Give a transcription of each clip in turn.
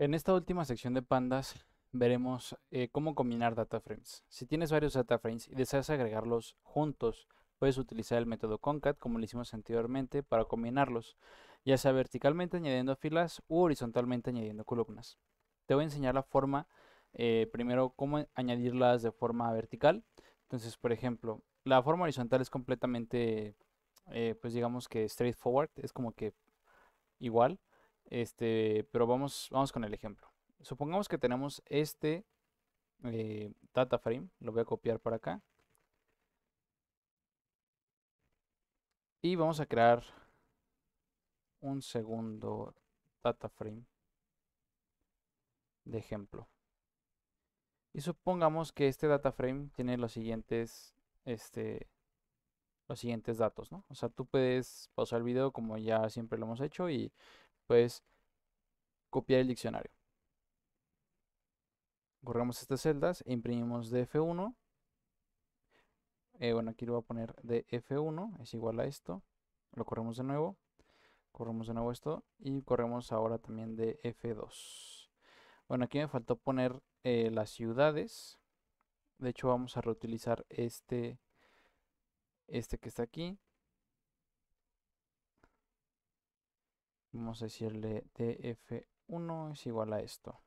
En esta última sección de pandas veremos eh, cómo combinar data frames. Si tienes varios data frames y deseas agregarlos juntos, puedes utilizar el método concat como lo hicimos anteriormente para combinarlos, ya sea verticalmente añadiendo filas u horizontalmente añadiendo columnas. Te voy a enseñar la forma, eh, primero cómo añadirlas de forma vertical. Entonces, por ejemplo, la forma horizontal es completamente, eh, pues digamos que straightforward, es como que igual. Este, pero vamos, vamos con el ejemplo. Supongamos que tenemos este eh, data frame. Lo voy a copiar para acá. Y vamos a crear un segundo data frame de ejemplo. Y supongamos que este data frame tiene los siguientes, este, los siguientes datos, O sea, tú puedes pausar el video como ya siempre lo hemos hecho y es copiar el diccionario. Corremos estas celdas e imprimimos de F1. Eh, bueno, aquí lo voy a poner de F1, es igual a esto. Lo corremos de nuevo. Corremos de nuevo esto y corremos ahora también de F2. Bueno, aquí me faltó poner eh, las ciudades. De hecho, vamos a reutilizar este, este que está aquí. Vamos a decirle df1 es igual a esto.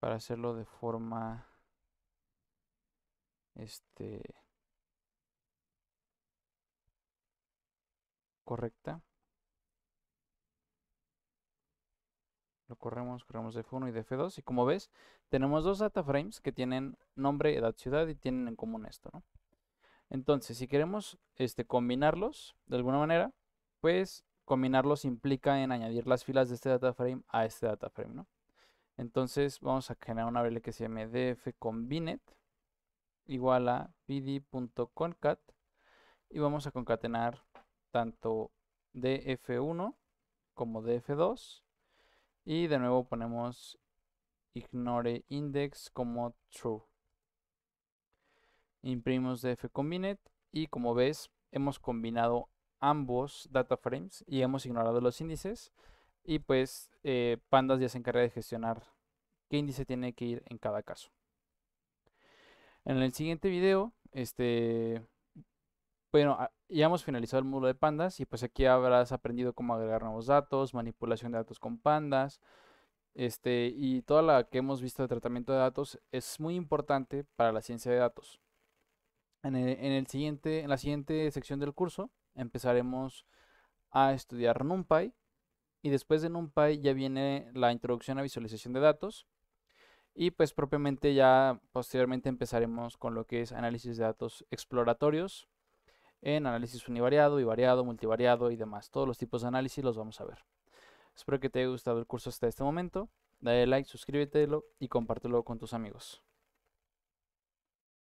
Para hacerlo de forma este correcta. Lo corremos, corremos de F1 y de F2. Y como ves, tenemos dos data frames que tienen nombre, edad, ciudad y tienen en común esto, ¿no? Entonces, si queremos este, combinarlos de alguna manera, pues Combinarlos implica en añadir las filas de este data frame a este data frame, ¿no? Entonces vamos a generar una variable que se llame igual a pd.concat y vamos a concatenar tanto df1 como df2 y de nuevo ponemos ignore index como true. Imprimimos dfconvinet y como ves hemos combinado ambos data frames y hemos ignorado los índices. Y pues eh, Pandas ya se encarga de gestionar qué índice tiene que ir en cada caso. En el siguiente video, este, bueno, ah, ya hemos finalizado el módulo de pandas y pues aquí habrás aprendido cómo agregar nuevos datos, manipulación de datos con pandas, este, y toda la que hemos visto de tratamiento de datos es muy importante para la ciencia de datos. en, el siguiente, en la siguiente sección del curso empezaremos a estudiar NumPy y después de NumPy ya viene la introducción a visualización de datos y pues propiamente ya posteriormente empezaremos con lo que es análisis de datos exploratorios en análisis univariado, bivariado, multivariado y demás. Todos los tipos de análisis los vamos a ver. Espero que te haya gustado el curso hasta este momento. Dale like, suscríbete y compártelo con tus amigos.